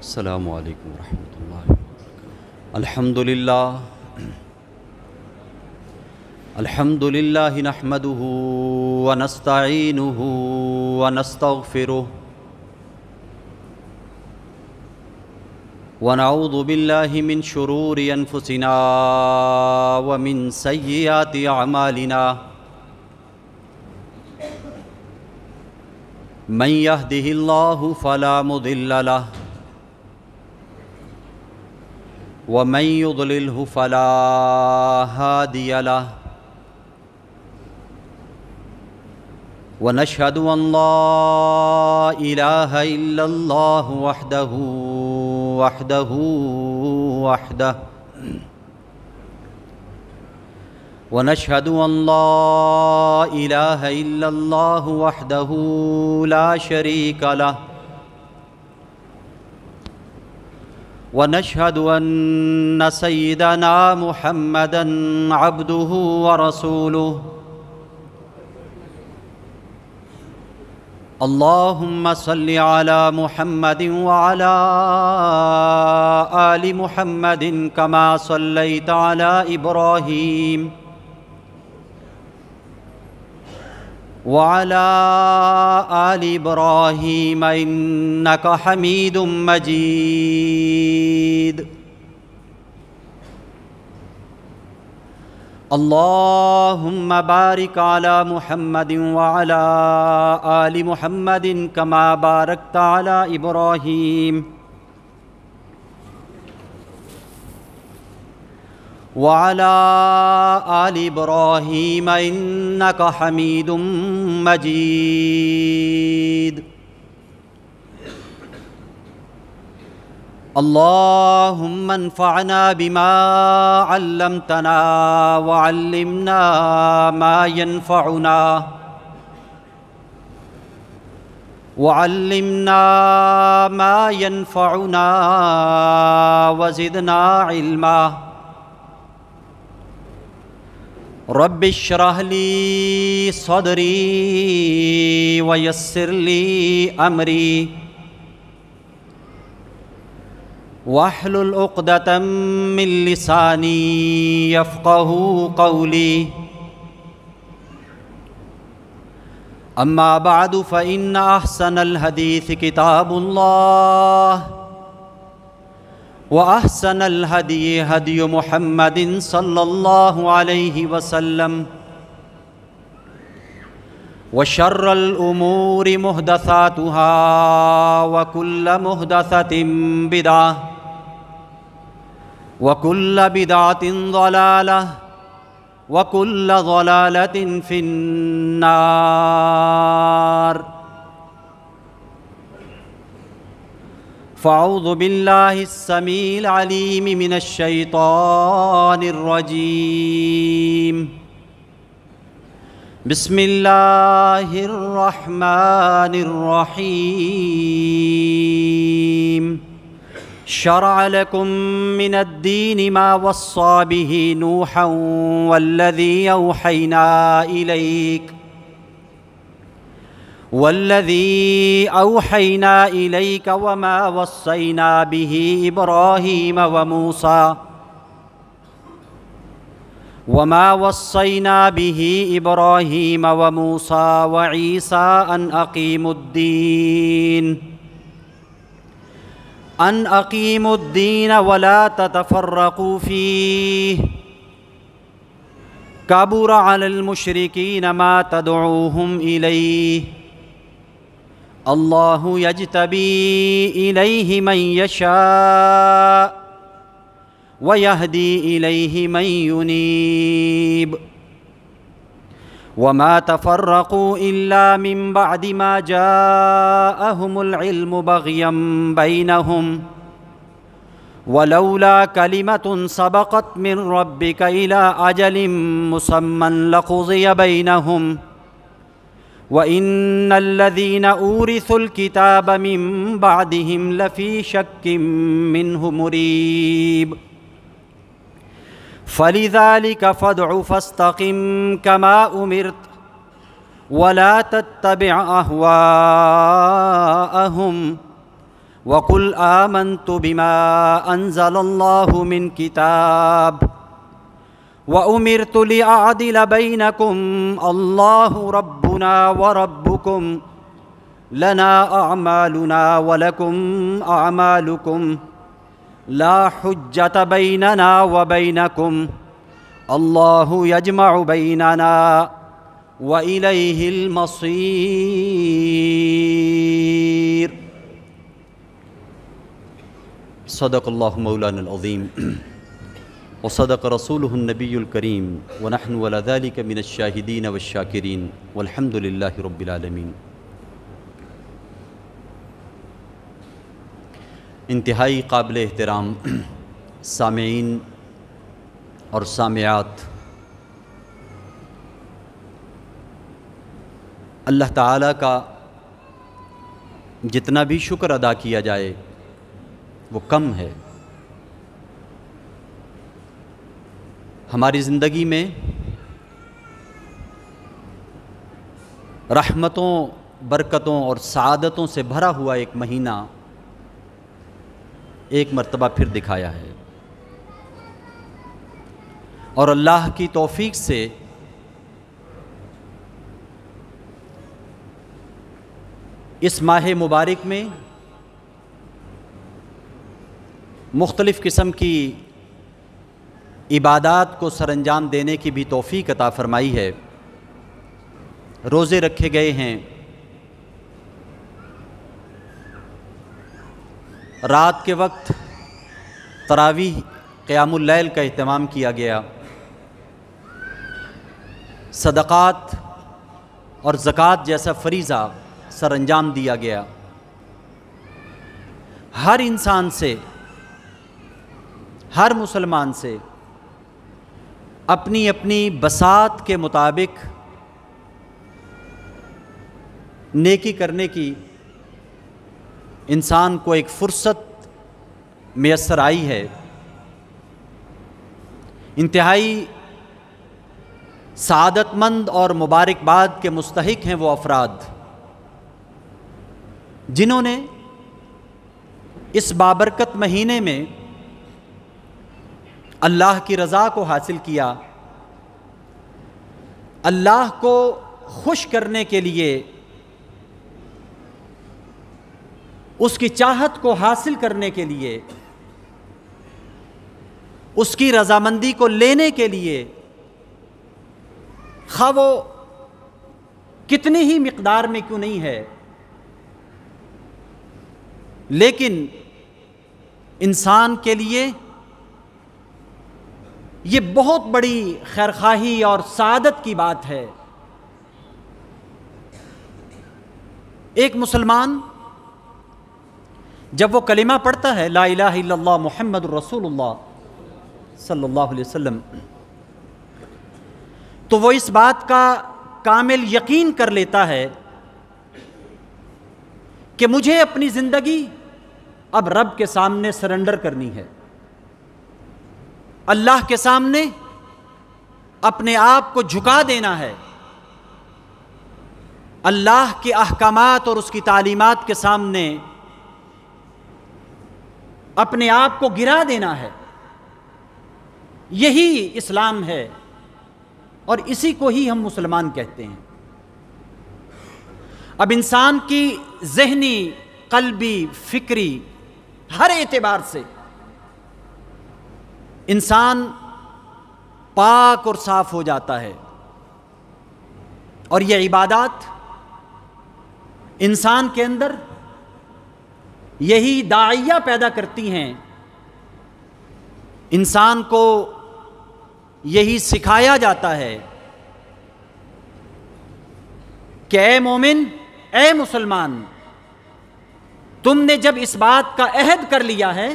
अल्लाम वरहमल अलहमदिल्ला अलहमदिल्ला नहमदू वनस्तिन वनस्तफ़िर वनाउद बिल्लाहि मिन शुरूर अनफुसिना व मिन सय्यियात अमालिना मन यहदिहिल्लाहु फला मुदिल्ल लहु ومن يضلله فلا هادي له ونشهد ان لا اله الا الله وحده وحده وحده ونشهد ان لا اله الا الله وحده لا شريك له ونشهد ان سيدنا محمدا عبده ورسوله اللهم صل على محمد وعلى ال محمد كما صليت على ابراهيم वाला आल इब्राहिम इन्नक हमीदुम मजीद अल्लाहुम्म बारिक आला मुहम्मद वाला आल मुहम्मद कमा बारक ताला इब्राहिम وعلى ال ابراهيم انك حميد مجيد اللهم انفعنا بما علمتنا وعلمنا ما ينفعنا وعلمنا ما ينفعنا وزدنا علما رب اشرح لي صدري ويسر لي امري واحلل عقدة من لساني يفقه قولي أما بعد فإن أحسن الحديث كتاب الله واحسن الهدي هدي محمد صلى الله عليه وسلم وشر الامور محدثاتها وكل محدثه بدعه وكل بدعه ضلاله وكل ضلاله في النار فاعوذ بالله السميع العليم من الشيطان الرجيم بسم الله الرحمن الرحيم شرع لكم من الدين ما وصى به نوحا والذي اوحينا اليك والذي أوحينا إليك وما وصينا به إبراهيم وموسى وما وصينا به إبراهيم وموسى وعيسى أن أقيموا الدين أن أقيموا الدين ولا تتفرقوا فيه كبر على المشركين ما تدعوهم إليه الله يجتبي اليه من يشاء ويهدي اليه من ينيب وما تفرقوا الا من بعد ما جاءهم العلم بغيا بينهم ولولا كلمه سبقت من ربك الى اجل مسمى لقضي بينهم وان الذين اورثوا الكتاب من بعدهم لفي شك منه مريب فلذلك فادع فاستقم كما امرت ولا تتبع اهواءهم وقل امنت بما انزل الله من كتاب وأمرت لأعدل بينكم الله ربنا وربكم لنا أعمالنا ولكم أعمالكم لا حجة بيننا وبينكم الله يجمع بيننا وإليه المصير صدق الله مولانا العظيم वसदक रसूलनबीकरीम वनहन वलादाली कमिन शाहिदीन व शाकिरीन वलहमदिल्ला रबालमीन इंतहाई काबिल एहतराम सामीन और सामयात अल्लाह ताला का जितना भी शुक्र अदा किया जाए वो कम है हमारी ज़िंदगी में रहमतों बरकतों और सादतों से भरा हुआ एक महीना एक मर्तबा फिर दिखाया है और अल्लाह की तौफीक से इस माह मुबारक में मुख्तलिफ़ किस्म की इबादात को सर अंजाम देने की भी तोफ़ी कता फ़रमाई है रोज़े रखे गए हैं रात के वक्त तरावी क़्यामैल का अहतमाम किया गया सदक़ात और ज़क़़त जैसा फरीज़ा सर अंजाम दिया गया हर इंसान से हर मुसलमान से अपनी अपनी बसात के मुताबिक नेकी करने की इंसान को एक फ़ुर्सत मैसर आई है इंतहाई सदतमंद और मुबारकबाद के मुस्तक हैं वो अफराद जिन्होंने इस बाबरकत महीने में अल्लाह की रज़ा को हासिल किया अल्लाह को खुश करने के लिए उसकी चाहत को हासिल करने के लिए उसकी रजामंदी को लेने के लिए खा वो कितनी ही मकदार में क्यों नहीं है लेकिन इंसान के लिए ये बहुत बड़ी खैरखाही और सादत की बात है एक मुसलमान जब वो कलिमा पढ़ता है ला इलाहा मोहम्मद रसूलुल्लाह सल्लल्लाहु अलैहि वसल्लम तो वो इस बात का कामिल यकीन कर लेता है कि मुझे अपनी ज़िंदगी अब रब के सामने सरेंडर करनी है अल्लाह के सामने अपने आप को झुका देना है अल्लाह के अहकाम और उसकी तालीमात के सामने अपने आप को गिरा देना है यही इस्लाम है और इसी को ही हम मुसलमान कहते हैं अब इंसान की जहनी कलबी फिक्री हर एतबार से इंसान पाक और साफ हो जाता है और ये इबादत इंसान के अंदर यही दाइया पैदा करती हैं इंसान को यही सिखाया जाता है कि ए मोमिन ए मुसलमान तुमने जब इस बात का अहद कर लिया है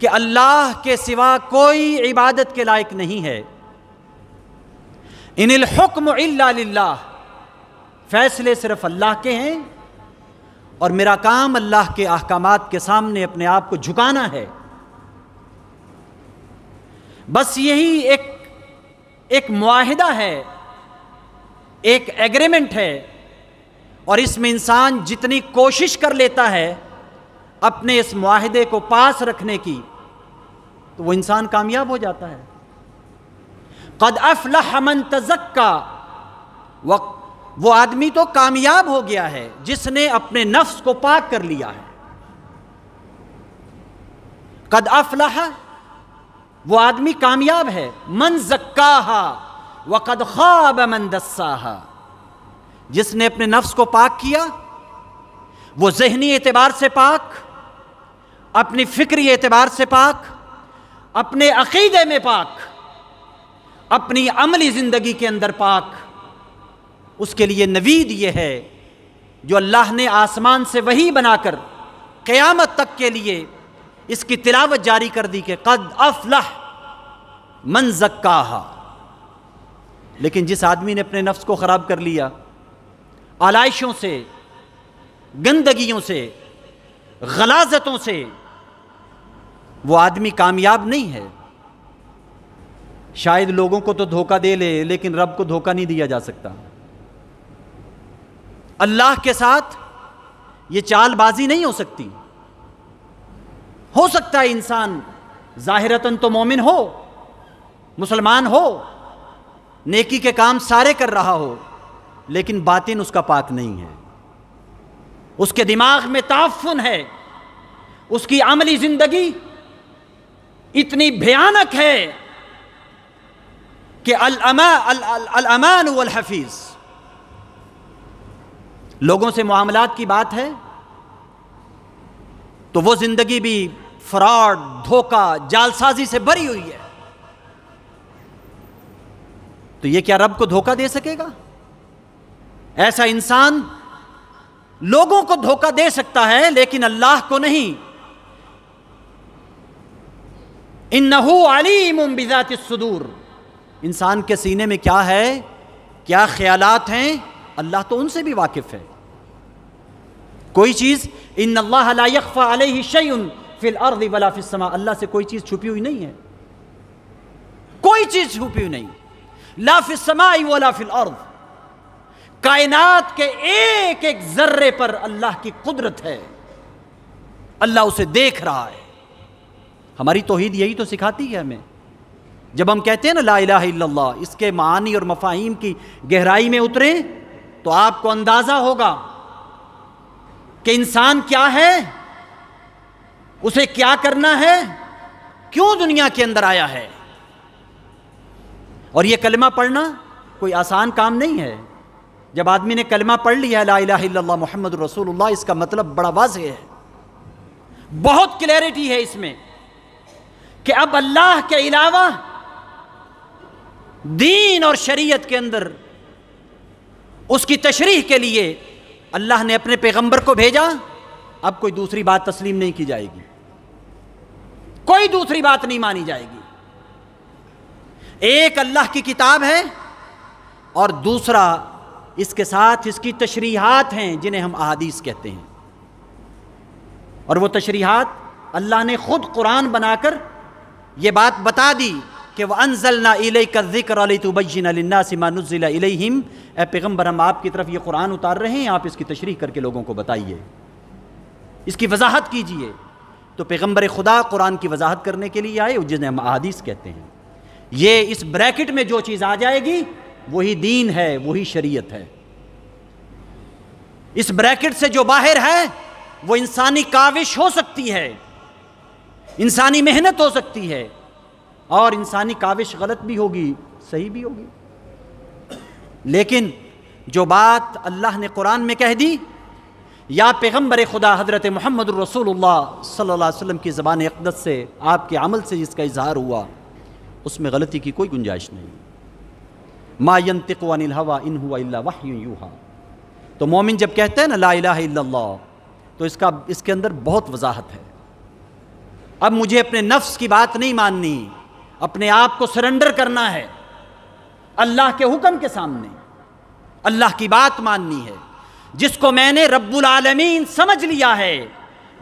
कि अल्लाह के सिवा कोई इबादत के लायक नहीं है इन हुक्म अल्लाह फैसले सिर्फ अल्लाह के हैं और मेरा काम अल्लाह के अहकाम के सामने अपने आप को झुकाना है बस यही एक एक मुआहिदा है एक एग्रीमेंट है और इसमें इंसान जितनी कोशिश कर लेता है अपने इस माहदे को पास रखने की तो वो इंसान कामयाब हो जाता है कद अफलाह मन तजक्का वो आदमी तो कामयाब हो गया है जिसने अपने नफ्स को पाक कर लिया है कद अफलाह वो आदमी कामयाब है मन जक्का व कद ख्वाब मन दस्सा जिसने अपने नफ्स को पाक किया वो जहनी एतबार से पाक अपनी फ़िक्री एतबार से पाक अपने अकीदे में पाक अपनी अमली ज़िंदगी के अंदर पाक उसके लिए नवीद ये है जो अल्लाह ने आसमान से वही बनाकर क़यामत तक के लिए इसकी तिलावत जारी कर दी कि कद अफलह मन जक्का लेकिन जिस आदमी ने अपने नफ्स को ख़राब कर लिया आलाइशों से गंदगियों से गलाजतों से वो आदमी कामयाब नहीं है शायद लोगों को तो धोखा दे ले लेकिन रब को धोखा नहीं दिया जा सकता अल्लाह के साथ ये चालबाजी नहीं हो सकती हो सकता है इंसान ज़ाहिरतन तो मोमिन हो मुसलमान हो नेकी के काम सारे कर रहा हो लेकिन बातिन उसका पाक नहीं है उसके दिमाग में ताफुन है उसकी अमली ज़िंदगी इतनी भयानक है कि अल अमा अल, अल, अल अमान हफीज लोगों से मामलात की बात है तो वो जिंदगी भी फ्रॉड धोखा जालसाजी से भरी हुई है तो ये क्या रब को धोखा दे सकेगा ऐसा इंसान लोगों को धोखा दे सकता है लेकिन अल्लाह को नहीं इन अलीम बिजात सदूर इंसान के सीने में क्या है क्या ख्यालात हैं अल्लाह तो उनसे भी वाकिफ़ है कोई चीज़ इन अल्लाह शयुन फिल अर्द वला अल्लाह से कोई चीज़ छुपी हुई नहीं है कोई चीज़ छुपी हुई नहीं लाफिसमाई वला फिल अर्द कायनात के एक एक जर्रे पर अल्लाह की कुदरत है अल्लाह उसे देख रहा है हमारी तोहद यही तो सिखाती है हमें जब हम कहते हैं ना ला इला इसके मानी और मफाहिम की गहराई में उतरें तो आपको अंदाज़ा होगा कि इंसान क्या है उसे क्या करना है क्यों दुनिया के अंदर आया है और ये कलमा पढ़ना कोई आसान काम नहीं है जब आदमी ने कलमा पढ़ लिया ला इला मोहम्मद रसूल इसका मतलब बड़ा वाज है बहुत क्लैरिटी है इसमें कि अब अल्लाह के अलावा दीन और शरीयत के अंदर उसकी तशरीह के लिए अल्लाह ने अपने पैगंबर को भेजा अब कोई दूसरी बात तस्लीम नहीं की जाएगी कोई दूसरी बात नहीं मानी जाएगी एक अल्लाह की किताब है और दूसरा इसके साथ इसकी तशरीहत हैं जिन्हें हम अहादीस कहते हैं और वो तशरीहत अल्लाह ने खुद कुरान बनाकर ये बात बता दी कि वह इले का ज़िक्र तबैनासिमानज़िलम ए पैगम्बर हम आपकी तरफ ये कुरान उतार रहे हैं आप इसकी तशरी करके लोगों को बताइए इसकी वजाहत कीजिए तो पैगम्बर खुदा कुरान की वजाहत करने के लिए आए जिन्हें हम अदीस कहते हैं ये इस ब्रैकेट में जो चीज़ आ जाएगी वही दीन है वही शरीयत है इस ब्रैकेट से जो बाहर है वो इंसानी काविश हो सकती है इंसानी मेहनत हो सकती है और इंसानी काविश गलत भी होगी सही भी होगी लेकिन जो बात अल्लाह ने कुरान में कह दी या पैगम्बर खुदा हज़रत मोहम्मद रसूल सल्ला वसम की ज़बान अकदत से आपके अमल से जिसका इजहार हुआ उसमें गलती की कोई गुंजाइश नहीं मा तिकवा हवा इन हुआ वाह तो मोमिन जब कहते हैं ना ला तो इसका इसके अंदर बहुत वजाहत है अब मुझे अपने नफ्स की बात नहीं माननी अपने आप को सरेंडर करना है अल्लाह के हुक्म के सामने अल्लाह की बात माननी है जिसको मैंने रब्बुल आलमीन समझ लिया है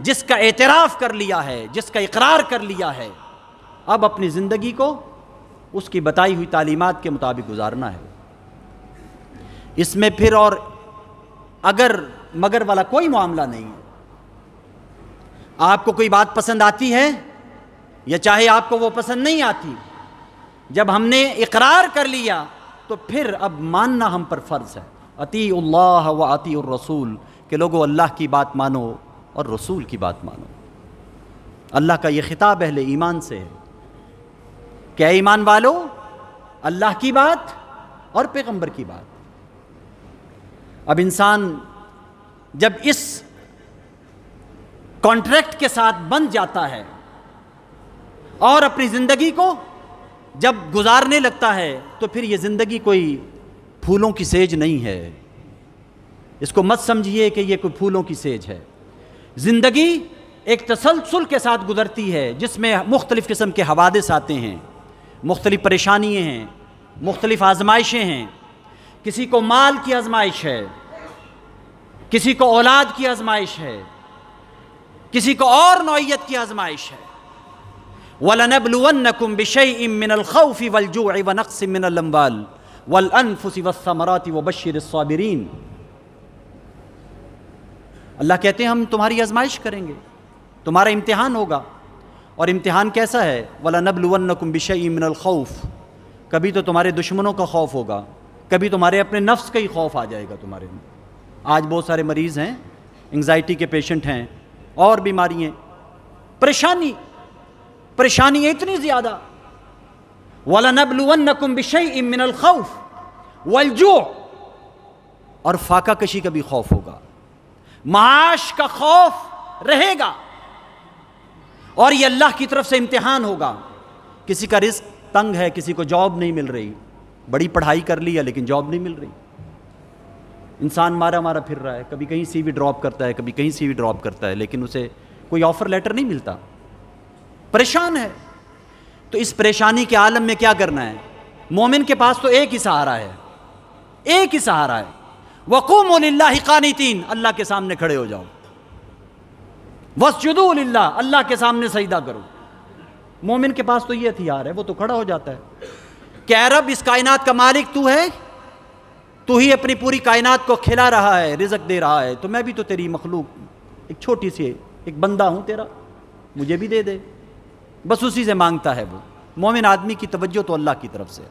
जिसका एतराफ़ कर लिया है जिसका इकरार कर लिया है अब अपनी ज़िंदगी को उसकी बताई हुई तालीमत के मुताबिक गुजारना है इसमें फिर और अगर मगर वाला कोई मामला नहीं है आपको कोई बात पसंद आती है या चाहे आपको वो पसंद नहीं आती जब हमने इकरार कर लिया तो फिर अब मानना हम पर फ़र्ज़ है अति अल्लाह व अति रसूल के लोगों अल्लाह की बात मानो और रसूल की बात मानो अल्लाह का ये ख़िताब अहले ईमान से है क्या ईमान वालो अल्लाह की बात और पैगंबर की बात अब इंसान जब इस कॉन्ट्रैक्ट के साथ बन जाता है और अपनी ज़िंदगी को जब गुजारने लगता है तो फिर ये ज़िंदगी कोई फूलों की सेज नहीं है इसको मत समझिए कि ये कोई फूलों की सेज है ज़िंदगी एक तसलसल के साथ गुजरती है जिसमें मुख्तलिफ़ किस्म के हवादस आते हैं मुख्तलिफ़ परेशानियाँ हैं मुख्तलिफ़ आजमाइशें हैं किसी को माल की आजमाइश है किसी को औलाद की आजमाइश है किसी को और नौीयत की आजमाइश है वलनबलुवनकुम बिशई मिनलखौफ़ी वलजू वनक्स मिनलम्बाल वलअनफुसी वसमराती व बशर साबरीन अल्लाह कहते हैं हम तुम्हारी आजमाइश करेंगे तुम्हारा इम्तहान होगा और इम्तिहान कैसा है वला नबलुवनकुम बिशई मिनलखौफ़ कभी तो तुम्हारे दुश्मनों का खौफ होगा कभी तुम्हारे अपने नफ्स का ही खौफ आ जाएगा तुम्हारे में आज बहुत सारे मरीज़ हैं एंग्जाइटी के पेशेंट हैं और बीमारियां परेशानी परेशानी इतनी ज़्यादा वाला नबलुवन नकुम बिशई मिनल खौफ वलजो और फाका कशी का भी खौफ होगा माश का खौफ रहेगा और ये अल्लाह की तरफ से इम्तिहान होगा किसी का रिस्क तंग है किसी को जॉब नहीं मिल रही बड़ी पढ़ाई कर ली है लेकिन जॉब नहीं मिल रही इंसान मारा मारा फिर रहा है कभी कहीं सीवी ड्रॉप करता है कभी कहीं सीवी ड्रॉप करता है लेकिन उसे कोई ऑफर लेटर नहीं मिलता परेशान है तो इस परेशानी के आलम में क्या करना है मोमिन के पास तो एक ही सहारा है एक ही सहारा है वकूम कानी तीन अल्लाह के सामने खड़े हो जाओ वसजुदू अल्लाह के सामने सजदा करो मोमिन के पास तो ये हथियार है वो तो खड़ा हो जाता है कैरब इस कायनात का मालिक तू है तो ही अपनी पूरी कायनात को खिला रहा है रिजक दे रहा है तो मैं भी तो तेरी मखलूक एक छोटी सी एक बंदा हूँ तेरा मुझे भी दे दे बस उसी से मांगता है वो मोमिन आदमी की तवज्जो तो अल्लाह की तरफ से है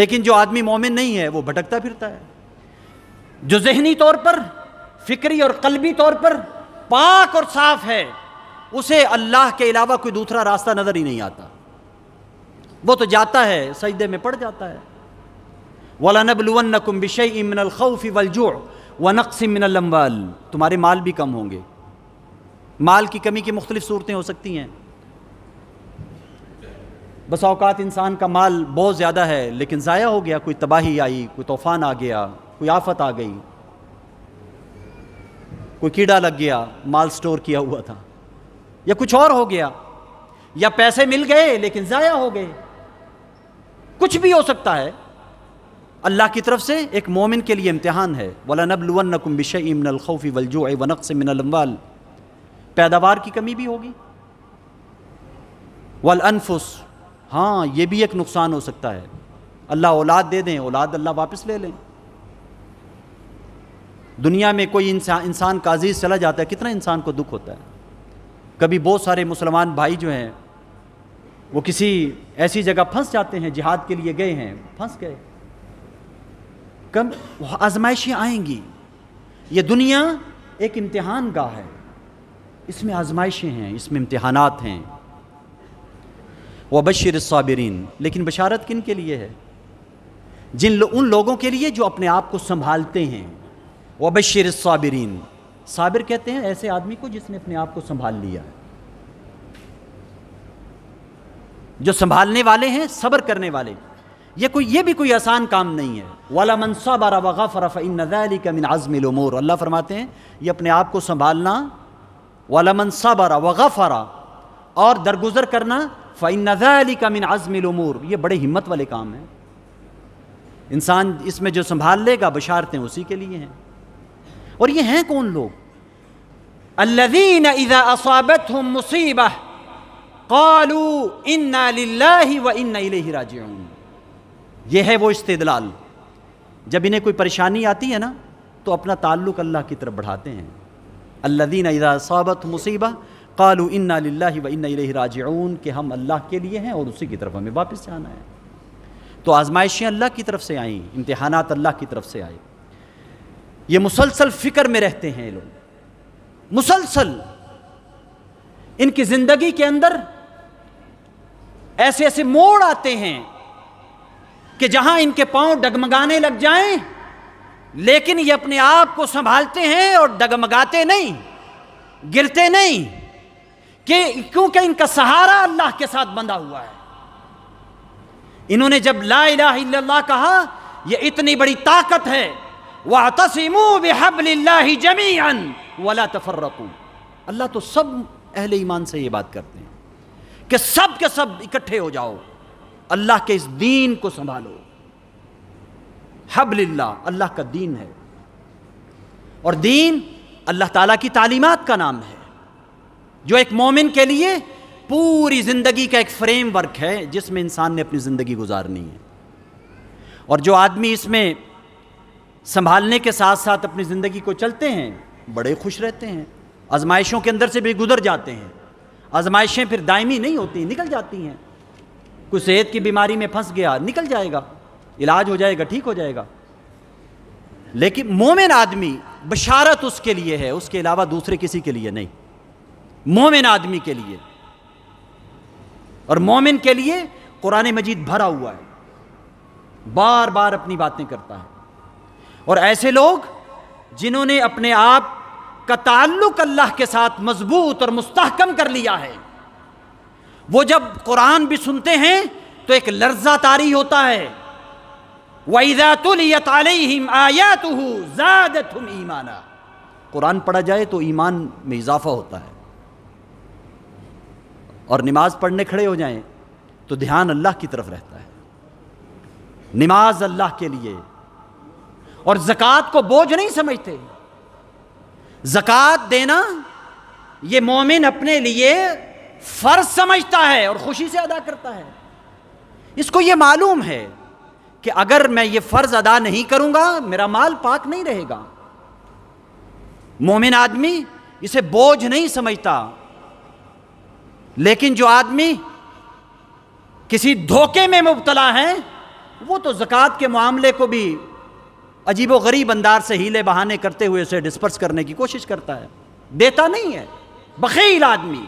लेकिन जो आदमी मोमिन नहीं है वो भटकता फिरता है जो जहनी तौर पर फिक्री और कलबी तौर पर पाक और साफ है उसे अल्लाह के अलावा कोई दूसरा रास्ता नज़र ही नहीं आता वो तो जाता है सजदे में पड़ जाता है वलानबलुअनकुम बिशई इमिनल खौफ़ वलजू व नक्स मिनलम्बाल तुम्हारे माल भी कम होंगे माल की कमी की मुख्तलिफ़ सूरतें हो सकती हैं बस अवकात इंसान का माल बहुत ज़्यादा है लेकिन ज़ाया हो गया कोई तबाही आई कोई तूफ़ान आ गया कोई आफत आ गई कोई कीड़ा लग गया माल स्टोर किया हुआ था या कुछ और हो गया या पैसे मिल गए लेकिन ज़ाया हो गए कुछ भी हो सकता है अल्लाह की तरफ से एक मोमिन के लिए इम्तहान है वला नबल नकुम बिशय इमनखौफ़ी वलजो वनक़ से मिनलम्बाल पैदावार की कमी भी होगी वल हाँ ये भी एक नुकसान हो सकता है अल्लाह औलाद दे दें औलाद अल्लाह वापस ले लें दुनिया में कोई इंसान इंसान का अजीज़ चला जाता है कितना इंसान को दुख होता है कभी बहुत सारे मुसलमान भाई जो हैं वो किसी ऐसी जगह फंस जाते हैं जिहाद के लिए गए हैं फंस गए कम आजमाइशें आएंगी ये दुनिया एक इम्तहान का है इसमें आजमाइशें हैं इसमें इम्तहानात हैं व बशर साबरीन लेकिन बशारत किन के लिए है जिन लो, उन लोगों के लिए जो अपने आप को संभालते हैं व बशर साबरीन साबिर कहते हैं ऐसे आदमी को जिसने अपने आप को संभाल लिया है जो संभालने वाले हैं सब्र करने वाले हैं ये कोई ये भी कोई आसान काम नहीं है वाला मनसा बारा वफ़र फ़िन नज़ाली का मिन आज़मिल उमूर अल्लाह फरमाते हैं ये अपने आप को संभालना वाला मनसा बारा फरा और दरगुजर करना फ़िन नज़ाली का मिन आज़मिल उमूर ये बड़े हिम्मत वाले काम हैं इंसान इसमें जो संभाल लेगा बशारतें उसी के लिए हैं और ये हैं कौन लोग الذين इज़ा असाबत हम قالوا कालू لله व इन्ना راجعون ये है वो इस्तेदलाल जब इन्हें कोई परेशानी आती है ना तो अपना ताल्लुक अल्लाह की तरफ बढ़ाते हैं अल्लादीन सबत मुसीबा कालू इन्ना व इन्ना राजून के हम अल्लाह के लिए हैं और उसी की तरफ हमें वापस जाना है तो आजमाइशें अल्लाह की तरफ से आई इम्तहानात अल्लाह की तरफ से आए ये मुसलसल फ़िक्र में रहते हैं लोग मुसलसल इनकी ज़िंदगी के अंदर ऐसे ऐसे मोड़ आते हैं कि जहां इनके पांव डगमगाने लग जाएं लेकिन ये अपने आप को संभालते हैं और डगमगाते नहीं गिरते नहीं कि क्योंकि इनका सहारा अल्लाह के साथ बंधा हुआ है इन्होंने जब ला कहा ये इतनी बड़ी ताकत है वह तसीमू बेहबल्ला जमीन वाला तफर्रकू अल्लाह तो सब अहले ईमान से ये बात करते हैं कि सब के सब इकट्ठे हो जाओ अल्लाह के इस दीन को संभालो हबलिल्ला अल्लाह का दीन है और दीन अल्लाह ताला की तालीमत का नाम है जो एक मोमिन के लिए पूरी ज़िंदगी का एक फ्रेमवर्क है जिसमें इंसान ने अपनी ज़िंदगी गुजारनी है और जो आदमी इसमें संभालने के साथ साथ अपनी ज़िंदगी को चलते हैं बड़े खुश रहते हैं आजमाइशों के अंदर से भी गुजर जाते हैं आजमाइशें फिर दायमी नहीं होती निकल जाती हैं कुछ सेहत की बीमारी में फंस गया निकल जाएगा इलाज हो जाएगा ठीक हो जाएगा लेकिन मोमिन आदमी बशारत उसके लिए है उसके अलावा दूसरे किसी के लिए नहीं मोमिन आदमी के लिए और मोमिन के लिए कुरान मजीद भरा हुआ है बार बार अपनी बातें करता है और ऐसे लोग जिन्होंने अपने आप का ताल्लुक अल्लाह के साथ मजबूत और मुस्तहकम कर लिया है वो जब कुरान भी सुनते हैं तो एक लर्जा तारी होता है ईमाना कुरान पढ़ा जाए तो ईमान में इजाफा होता है और नमाज पढ़ने खड़े हो जाएं तो ध्यान अल्लाह की तरफ रहता है नमाज अल्लाह के लिए और जक़ात को बोझ नहीं समझते जक़ात देना ये मोमिन अपने लिए फर्ज समझता है और खुशी से अदा करता है इसको ये मालूम है कि अगर मैं ये फर्ज अदा नहीं करूंगा मेरा माल पाक नहीं रहेगा मोमिन आदमी इसे बोझ नहीं समझता लेकिन जो आदमी किसी धोखे में मुबतला है वो तो जक़ात के मामले को भी अजीब गरीब अंदाज से हीले बहाने करते हुए उसे डिस्पर्स करने की कोशिश करता है देता नहीं है बखेल आदमी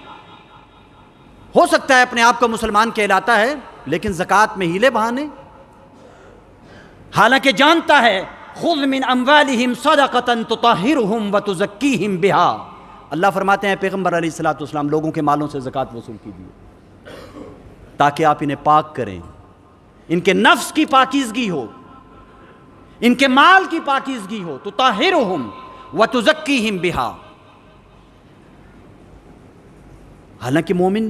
हो सकता है अपने आप को मुसलमान कहलाता है लेकिन ज़क़़त में हीले बहाने हालांकि जानता है खुद मिन अम्वालिहिम सदाकतन तो ताहिर हम व तुज़क्की हिम बिहा अल्लाह फरमाते हैं पैगम्बर सलाम लोगों के मालों से ज़क़़त वसूल कीजिए ताकि आप इन्हें पाक करें इनके नफ्स की पाकिजगी हो इनके माल की पाकिजगी हो तो ताहिर हम व तुज़क्की हिम बिहा हालांकि मोमिन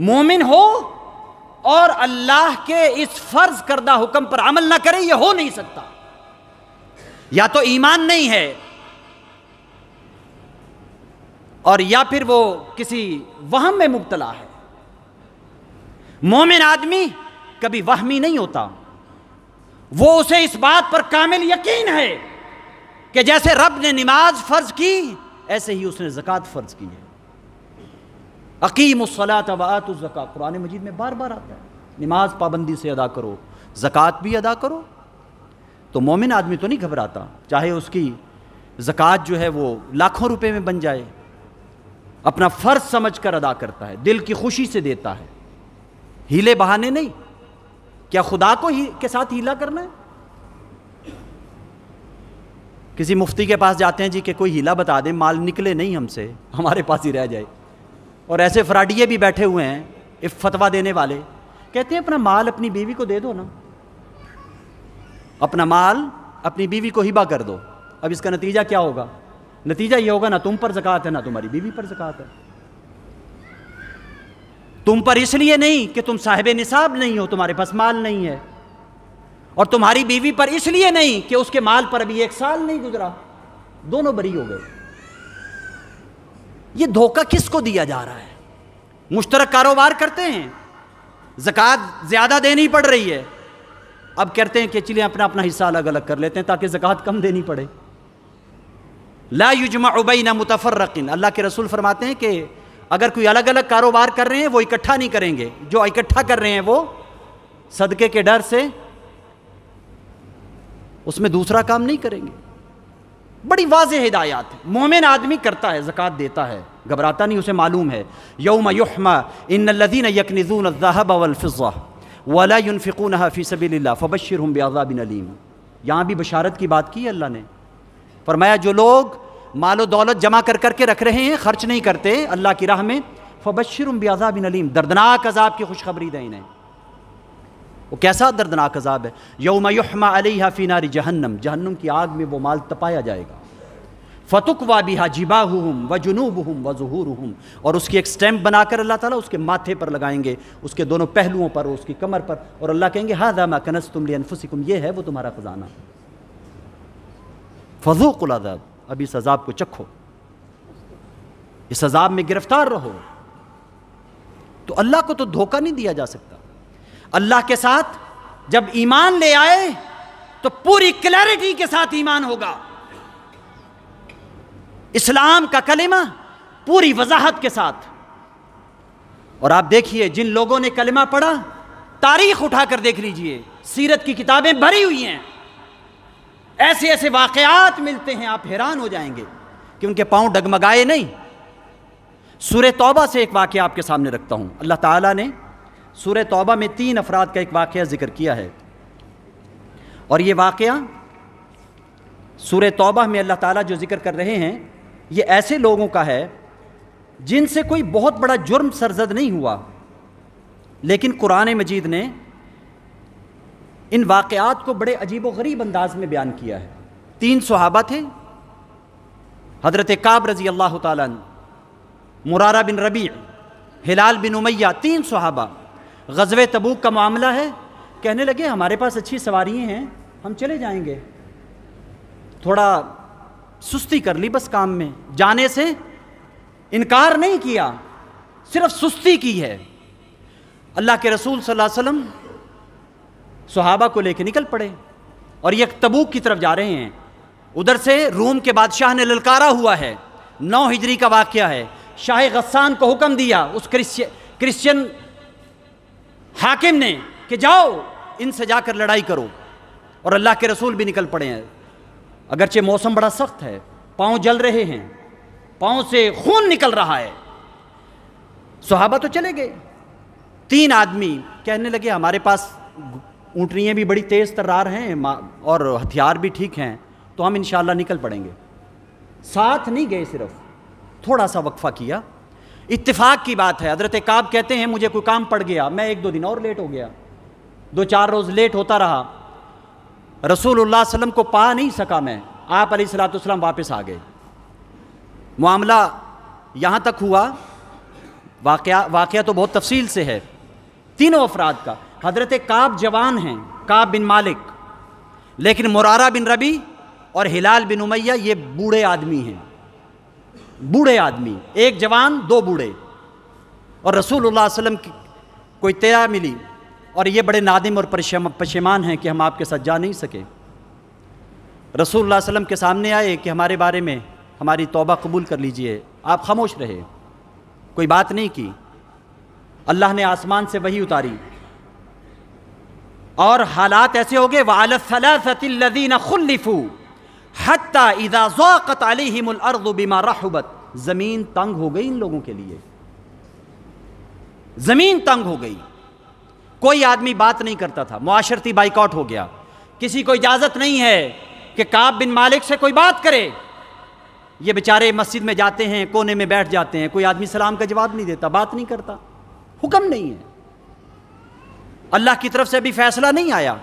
मोमिन हो और अल्लाह के इस फर्ज करदा हुक्म पर अमल ना करे यह हो नहीं सकता या तो ईमान नहीं है और या फिर वो किसी वहम में मुबतला है मोमिन आदमी कभी वहमी नहीं होता वो उसे इस बात पर कामिल यकीन है कि जैसे रब ने नमाज फर्ज की ऐसे ही उसने जक़ात फर्ज की है अकीम अकीमसलात वात ज़क़़ा कुरान मजीद में बार बार आता है नमाज पाबंदी से अदा करो ज़क़़त भी अदा करो तो मोमिन आदमी तो नहीं घबराता चाहे उसकी ज़क़़त जो है वो लाखों रुपए में बन जाए अपना फ़र्ज समझ कर अदा करता है दिल की खुशी से देता है हीले बहाने नहीं क्या खुदा को ही के साथ हीला करना है किसी मुफ्ती के पास जाते हैं जी कि कोई हीला बता दें माल निकले नहीं हमसे हमारे पास ही रह जाए और ऐसे फ्राडिये भी बैठे हुए हैं इफ फतवा देने वाले कहते हैं अपना माल अपनी बीवी को दे दो ना अपना माल अपनी बीवी को हिबा कर दो अब इसका नतीजा क्या होगा नतीजा ये होगा ना तुम पर जक़ात है ना तुम्हारी बीवी पर जक़ात है तुम पर इसलिए नहीं कि तुम साहिब निसाब नहीं हो तुम्हारे पास माल नहीं है और तुम्हारी बीवी पर इसलिए नहीं कि उसके माल पर अभी एक साल नहीं गुजरा दोनों बरी हो गए ये धोखा किसको दिया जा रहा है मुश्तरक कारोबार करते हैं ज़क़़त ज़्यादा देनी पड़ रही है अब कहते हैं कि चलिए अपना अपना हिस्सा अलग अलग कर लेते हैं ताकि ज़क़़त कम देनी पड़े ला युजमा उबई ना रकिन अल्लाह के रसूल फरमाते हैं कि अगर कोई अलग अलग कारोबार कर रहे हैं वो इकट्ठा नहीं करेंगे जो इकट्ठा कर रहे हैं वो सदक़े के डर से उसमें दूसरा काम नहीं करेंगे बड़ी वाज हिदायत मोमिन आदमी करता है ज़क़़त देता है घबराता नहीं उसे मालूम है योम युमा इन लदीन यकनजून ज़हब वलफ़ा हफ़ी फ़बशर हम बिन अलीम यहाँ भी बशारत की बात की अल्लाह ने फरमाया जो लोग मालो दौलत जमा कर करके रख रहे हैं खर्च नहीं करते अल्लाह की राह में फ़बशर हम बिन अलीम दर्दनाक अजाब की खुशखबरी दें इन्हें वो कैसा दर्दनाक अजाब है यौम युमा अलीहाफ़ी नारी जहन्नम जहन्नम की आग में वो माल तपाया जाएगा फ़तुक वाबिहा जिबाहम व जुनूब हम व जहूर हम और उसकी एक स्टैम्प बनाकर अल्लाह ताला उसके माथे पर लगाएंगे उसके दोनों पहलुओं पर उसकी कमर पर और अल्लाह कहेंगे हा दामा कनस तुम लियनफुसिकुम ये है वो तुम्हारा ख़जाना अजाब अब इस अजाब को चखो इस अजाब में गिरफ्तार रहो तो अल्लाह को तो धोखा नहीं दिया जा सकता अल्लाह के साथ जब ईमान ले आए तो पूरी क्लैरिटी के साथ ईमान होगा इस्लाम का कलिमा पूरी वजाहत के साथ और आप देखिए जिन लोगों ने कलिमा पढ़ा तारीख उठाकर देख लीजिए सीरत की किताबें भरी हुई हैं ऐसे ऐसे वाकयात मिलते हैं आप हैरान हो जाएंगे कि उनके पांव डगमगाए नहीं सूर्य तौबा से एक वाक्य आपके सामने रखता हूं अल्लाह ताला ने सूर तौबा में तीन अफराद का एक वाक़ ज़िक्र किया है और ये वाक़ सूर तौबा में अल्लाह ताला जो ज़िक्र कर रहे हैं ये ऐसे लोगों का है जिनसे कोई बहुत बड़ा जुर्म सरजद नहीं हुआ लेकिन कुरान मजीद ने इन वाक़ात को बड़े अजीब गरीब अंदाज में बयान किया है तीन सहाबा थे हज़रत काब रज़ी अल्लाह तुरारा बिन रबी हिलाल बिन उमैया तीन सहाबा गजब तबूक का मामला है कहने लगे हमारे पास अच्छी सवारी हैं हम चले जाएंगे थोड़ा सुस्ती कर ली बस काम में जाने से इनकार नहीं किया सिर्फ सुस्ती की है अल्लाह के रसूल सल्लल्लाहु अलैहि वसल्लम सहाबा को लेके निकल पड़े और ये तबूक की तरफ जा रहे हैं उधर से रोम के बादशाह ने ललकारा हुआ है नौ हिजरी का वाक्य है शाह गस्सान को हुक्म दिया उस क्रिश्चियन क्रिश्चियन हाकिम ने कि जाओ इनसे जाकर लड़ाई करो और अल्लाह के रसूल भी निकल पड़े हैं अगरचे मौसम बड़ा सख्त है पाँव जल रहे हैं पाँव से खून निकल रहा है सुहाबा तो चले गए तीन आदमी कहने लगे हमारे पास ऊँटनियाँ भी बड़ी तेज़ तर्रार हैं और हथियार भी ठीक हैं तो हम इन निकल पड़ेंगे साथ नहीं गए सिर्फ थोड़ा सा वक्फ़ा किया इत्तेफाक की बात है हजरत काब कहते हैं मुझे कोई काम पड़ गया मैं एक दो दिन और लेट हो गया दो चार रोज़ लेट होता रहा रसूल वसम को पा नहीं सका मैं आप सलाम वापस आ गए मामला यहाँ तक हुआ वाक़ वाक़ तो बहुत तफसील से है तीनों अफराद का हजरत काब जवान हैं काब बिन मालिक लेकिन मुरारा बिन रबी और हिलाल बिन उमैया ये बूढ़े आदमी हैं बूढ़े आदमी एक जवान दो बूढ़े और रसूलुल्लाह वसल्लम की कोई तेरा मिली और ये बड़े नादिम और पशेमान हैं कि हम आपके साथ जा नहीं सके रसूल वसलम के सामने आए कि हमारे बारे में हमारी तौबा कबूल कर लीजिए आप खामोश रहे कोई बात नहीं की अल्लाह ने आसमान से वही उतारी और हालात ऐसे हो गए वालफ़लाफ़तिल्लज़ीन खुल्लिफ़ू हती इदाज़ाक़त अलहमल बिमा राहबत ज़मीन तंग हो गई इन लोगों के लिए ज़मीन तंग हो गई कोई आदमी बात नहीं करता था माशरती बाइकआउट हो गया किसी को इजाज़त नहीं है कि काब बिन मालिक से कोई बात करे ये बेचारे मस्जिद में जाते हैं कोने में बैठ जाते हैं कोई आदमी सलाम का जवाब नहीं देता बात नहीं करता हुक्म नहीं है अल्लाह की तरफ से अभी फैसला नहीं आया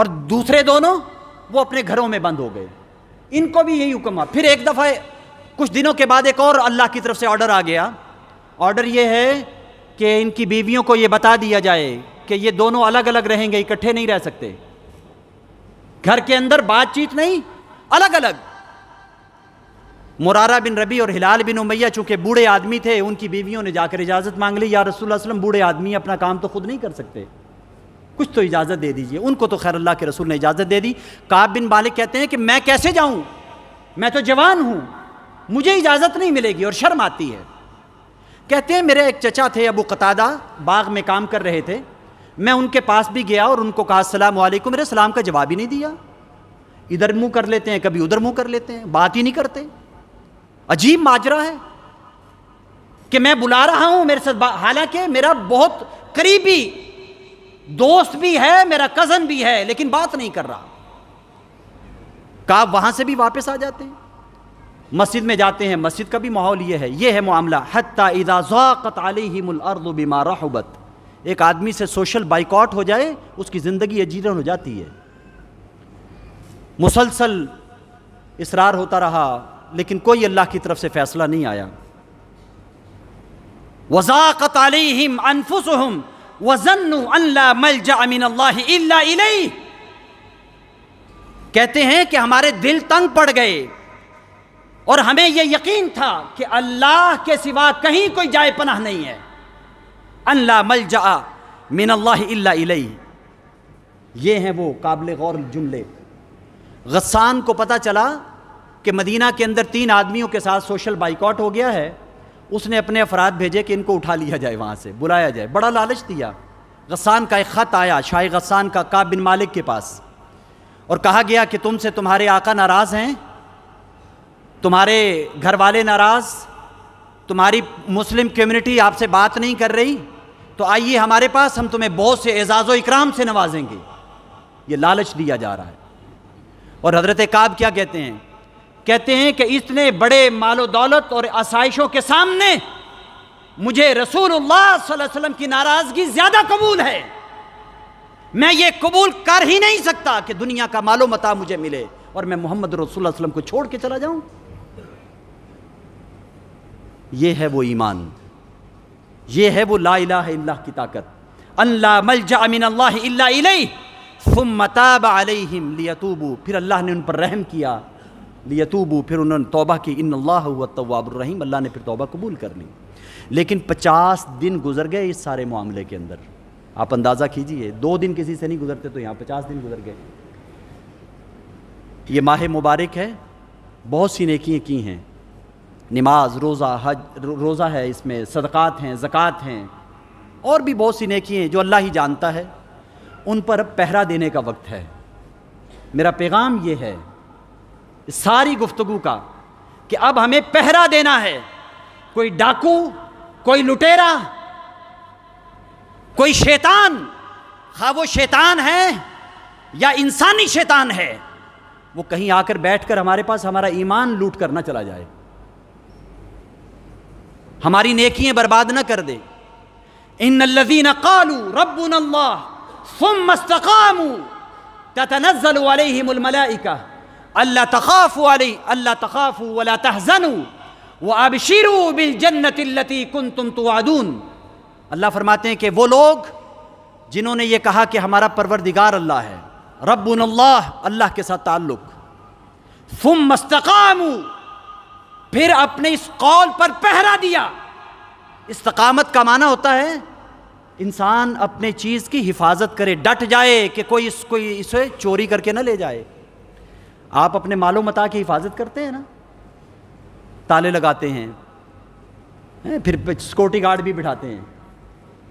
और दूसरे दोनों वो अपने घरों में बंद हो गए इनको भी यही हुक्म फिर एक दफ़ा कुछ दिनों के बाद एक और अल्लाह की तरफ से ऑर्डर आ गया ऑर्डर ये है कि इनकी बीवियों को ये बता दिया जाए कि ये दोनों अलग अलग रहेंगे इकट्ठे नहीं रह सकते घर के अंदर बातचीत नहीं अलग अलग मुरारा बिन रबी और हिलाल बिन उमैया चूंकि बूढ़े आदमी थे उनकी बीवियों ने जाकर इजाज़त मांग ली या रसूल वसलम बूढ़े आदमी अपना काम तो खुद नहीं कर सकते कुछ तो इजाज़त दे दीजिए उनको तो खैर अल्लाह के रसूल ने इजाज़त दे दी काब बिन मालिक कहते हैं कि मैं कैसे जाऊँ मैं तो जवान हूँ मुझे इजाज़त नहीं मिलेगी और शर्म आती है कहते हैं मेरे एक चचा थे अबू कतादा बाग में काम कर रहे थे मैं उनके पास भी गया और उनको कहा सलाम वालेकुम मेरे सलाम का जवाब ही नहीं दिया इधर मुंह कर लेते हैं कभी उधर मुंह कर लेते हैं बात ही नहीं करते अजीब माजरा है कि मैं बुला रहा हूं मेरे साथ हालांकि मेरा बहुत करीबी दोस्त भी है मेरा कजन भी है लेकिन बात नहीं कर रहा का वहां से भी वापस आ जाते हैं मस्जिद में जाते हैं मस्जिद का भी माहौल यह है यह है मामला हत्ता रहबत एक आदमी से सोशल बाइकआउट हो जाए उसकी ज़िंदगी अजीरन हो जाती है मुसलसल इसरार होता रहा लेकिन कोई अल्लाह की तरफ से फ़ैसला नहीं आया वजाकत अलहम अनफुसहम वजन्नू अल्लाह मल जामिन कहते हैं कि हमारे दिल तंग पड़ गए और हमें यह यकीन था कि अल्लाह के सिवा कहीं कोई जाए पनाह नहीं है अल्लाह मल जा मिन अल्लाह ये हैं वो काबिल गौर जुमले गस्सान को पता चला कि मदीना के अंदर तीन आदमियों के साथ सोशल बाइकआउट हो गया है उसने अपने अफराद भेजे कि इनको उठा लिया जाए वहाँ से बुलाया जाए बड़ा लालच दिया गसान का एक ख़त आया शाह गसान का का बिन मालिक के पास और कहा गया कि तुमसे तुम्हारे आका नाराज़ हैं तुम्हारे घर वाले नाराज़ तुम्हारी मुस्लिम कम्युनिटी आपसे बात नहीं कर रही तो आइए हमारे पास हम तुम्हें बहुत से एजाज़ इकराम से नवाजेंगे ये लालच दिया जा रहा है और हज़रत काब क्या कहते हैं कहते हैं कि इतने बड़े मालो दौलत और आसाइशों के सामने मुझे रसूल वसल्लम की नाराज़गी ज़्यादा कबूल है मैं ये कबूल कर ही नहीं सकता कि दुनिया का मालो मता मुझे मिले और मैं मोहम्मद रसुल्लम को छोड़ के चला जाऊं यह है वो ईमान यह है वो ला इला की ताकत अल्लाह अल्लाह फिर अल्लाह ने उन पर रहम किया लियतूबू फिर उन्होंने तोबा की इन अल्लाह तवाबुलरहीम अल्लाह ने फिर तोबा कबूल कर ली लेकिन पचास दिन गुजर गए इस सारे मामले के अंदर आप अंदाज़ा कीजिए दो दिन किसी से नहीं गुजरते तो यहाँ पचास दिन गुजर गए ये माह मुबारक है बहुत सी नेकियाँ की हैं नमाज रोज़ा हज रोज़ा है इसमें सदक़ात हैं ज़क़़त हैं और भी बहुत सी नेकियाँ हैं जो अल्लाह ही जानता है उन पर पहरा देने का वक्त है मेरा पैगाम ये है सारी गुफ्तगु का कि अब हमें पहरा देना है कोई डाकू कोई लुटेरा कोई शैतान खा हाँ, वो शैतान है या इंसानी शैतान है वो कहीं आकर बैठकर हमारे पास हमारा ईमान लूट कर ना चला जाए हमारी नेकियां बर्बाद ना कर दे इन लजीन कालू रबुल्ला सुम मस्तकामू तनजल वाले ही का अल्लाह तखाफ़ वाली अल्लाह तखाफ़ वाला तहजन अब शिरू बिल जन्नतल्लती कुन तुम आदून अल्लाह फरमाते हैं कि वो लोग जिन्होंने ये कहा कि हमारा परवरदिगार अल्लाह है रब अल्लाह अल्लाह के साथ ताल्लुक़ फुम मस्तकाम फिर अपने इस कौल पर पहरा दिया इस्तकामत का माना होता है इंसान अपने चीज़ की हिफाजत करे डट जाए कि कोई इस कोई इसे चोरी करके ना ले जाए आप अपने मालो मता की हिफाजत करते हैं ना ताले लगाते हैं फिर सिक्योरिटी गार्ड भी बिठाते हैं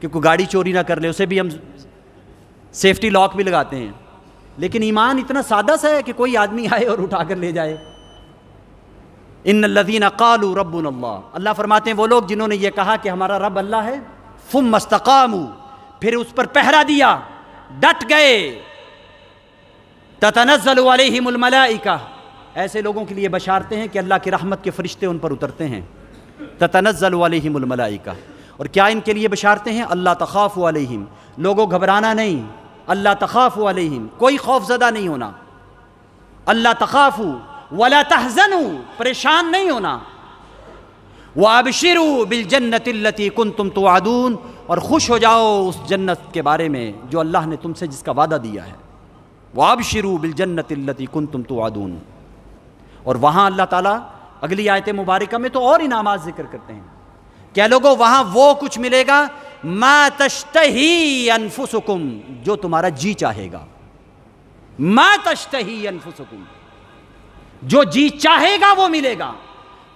कि कोई गाड़ी चोरी ना कर ले उसे भी हम सेफ्टी लॉक भी लगाते हैं लेकिन ईमान इतना सादा सा है कि कोई आदमी आए और उठा कर ले जाए इन लदीन अकालू रब अल्लाह अल्लाह फरमाते हैं वो लोग जिन्होंने ये कहा कि हमारा रब अल्लाह है फुम मस्तकामू फिर उस पर पहरा दिया डट गए ततनजल का ऐसे लोगों के लिए बशारते हैं कि अल्लाह की रहमत के फरिश्ते उन पर उतरते हैं ततनजल का और क्या इनके लिए बशारते हैं अल्लाह तखाफ़ वालम लोगों घबराना नहीं अल्लाह तखाफ़ वालम कोई खौफजदा नहीं होना अल्लाह तखाफ़ वला तहजन परेशान नहीं होना वाबशिर बिल जन्नतल्लती कन तुम तो आदून और खुश हो जाओ उस जन्नत के बारे में जो अल्लाह ने तुमसे जिसका वादा दिया है वाब शिरू बिलजन्नतिल्लती कुन तुम तो आदून और वहाँ अल्लाह ताला अगली आयत मुबारक में तो और इनाम जिक्र करते हैं क्या लोगों वहाँ वो कुछ मिलेगा मा तश्तही अनफुसकुम जो तुम्हारा जी चाहेगा मा तश्तही अनफुसकुम जो जी चाहेगा वो मिलेगा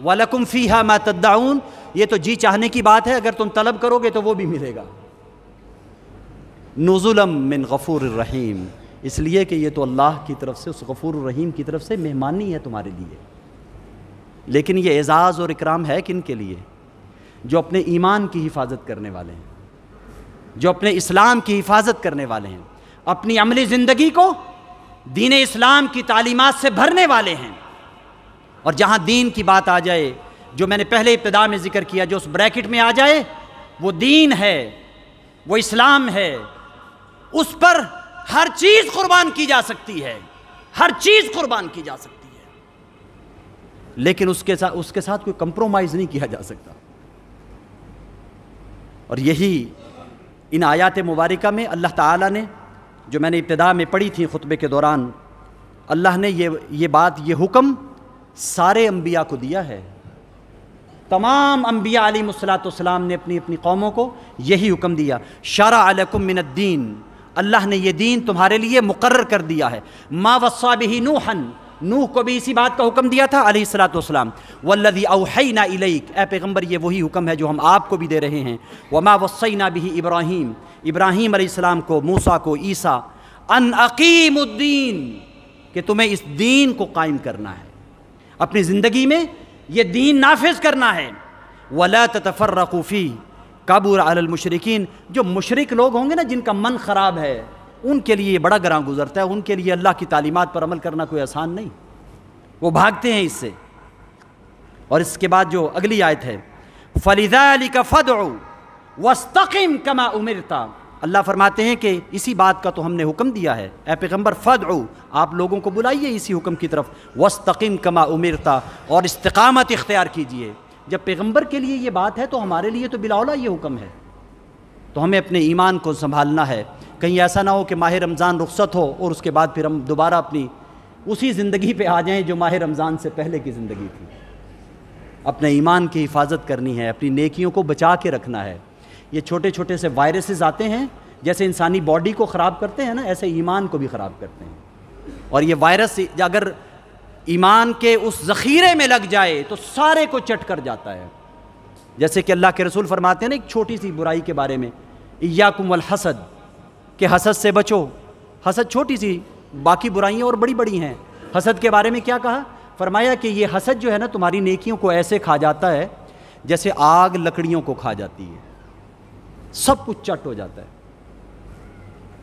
वालकुम फ़ीहा मा तद्दाउन ये तो जी चाहने की बात है अगर तुम तलब करोगे तो वो भी मिलेगा नज़ुलम मिन गफ़ूर रहीम इसलिए कि ये तो अल्लाह की तरफ से उस गफूर रहीम की तरफ से मेहमानी है तुम्हारे लिए लेकिन ये एज़ाज़ और इकराम है किन के लिए जो अपने ईमान की हिफाजत करने वाले हैं जो अपने इस्लाम की हिफाजत करने वाले हैं अपनी अमली ज़िंदगी को दीन इस्लाम की तालीमत से भरने वाले हैं और जहाँ दीन की बात आ जाए जो मैंने पहले इब्तदा में ज़िक्र किया जो उस ब्रैकेट में आ जाए वो दीन है वो इस्लाम है उस पर हर चीज कुर्बान की जा सकती है हर चीज कुर्बान की जा सकती है लेकिन उसके साथ उसके साथ कोई कंप्रोमाइज नहीं किया जा सकता और यही इन आयात मुबारक में अल्लाह ताला ने जो मैंने इब्तदा में पढ़ी थी खुतबे के दौरान अल्लाह ने ये ये बात ये हुक्म सारे अम्बिया को दिया है तमाम अम्बिया अली मुसलातम ने अपनी अपनी कौमों को यही हुक्म दिया शारा अलकुमिनद्दीन अल्लाह ने यह दीन तुम्हारे लिए मुकर कर दिया है माँ वसा नूहन नूह को भी इसी बात का हुक्म दिया था अली सलातम वल्लदी ना इलईक ए पैगम्बर ये वही हुक्म है जो हम आपको भी दे रहे हैं वमा वसई ना बिही इब्राहिम इब्राहिम अलैहिस्सलाम को मूसा को ईसा अन अकीमुद्दीन कि तुम्हें इस दीन को कायम करना है अपनी ज़िंदगी में ये दीन नाफिज करना है वला तफर रकूफ़ी काबूर आलमशरकिन जो मशरक लोग होंगे ना जिनका मन ख़राब है उनके लिए बड़ा ग्रां गुजरता है उनके लिए अल्लाह की तालीमत पर अमल करना कोई आसान नहीं वो भागते हैं इससे और इसके बाद जो अगली आयत है फलिदा अली का फ़द वस्तकीम कमा उमिरता अल्लाह फरमाते हैं कि इसी बात का तो हमने हुक्म दिया है ए पैगम्बर फ़द आप लोगों को बुलाइए इसी हुक्म की तरफ वस्तकीम कमा उमिरता और इस्तकामत इख्तियार कीजिए जब पैगंबर के लिए ये बात है तो हमारे लिए तो बिलावला ये हुक्म है तो हमें अपने ईमान को संभालना है कहीं ऐसा ना हो कि माह रमज़ान रुख्सत हो और उसके बाद फिर हम दोबारा अपनी उसी ज़िंदगी पे आ जाएं जो माह रमज़ान से पहले की ज़िंदगी थी अपने ईमान की हिफाजत करनी है अपनी नेकियों को बचा के रखना है ये छोटे छोटे से वायरसेस आते हैं जैसे इंसानी बॉडी को ख़राब करते हैं ना ऐसे ईमान को भी ख़राब करते हैं और ये वायरस अगर ईमान के उस ज़ख़ीरे में लग जाए तो सारे को चट कर जाता है जैसे कि अल्लाह के रसूल फरमाते हैं ना एक छोटी सी बुराई के बारे में अल हसद के हसद से बचो हसद छोटी सी बाकी बुराइयाँ और बड़ी बड़ी हैं हसद के बारे में क्या कहा फरमाया कि ये हसद जो है ना तुम्हारी नेकियों को ऐसे खा जाता है जैसे आग लकड़ियों को खा जाती है सब कुछ चट हो जाता है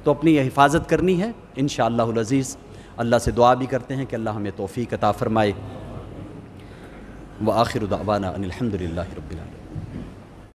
तो अपनी यह हिफाजत करनी है इन शजीज़ अल्लाह से दुआ भी करते हैं कि अल्लाह हमें तोफ़ी कता फ़रमाए व आखिर उदावाना अनिलहमदिल्ला रबीआलम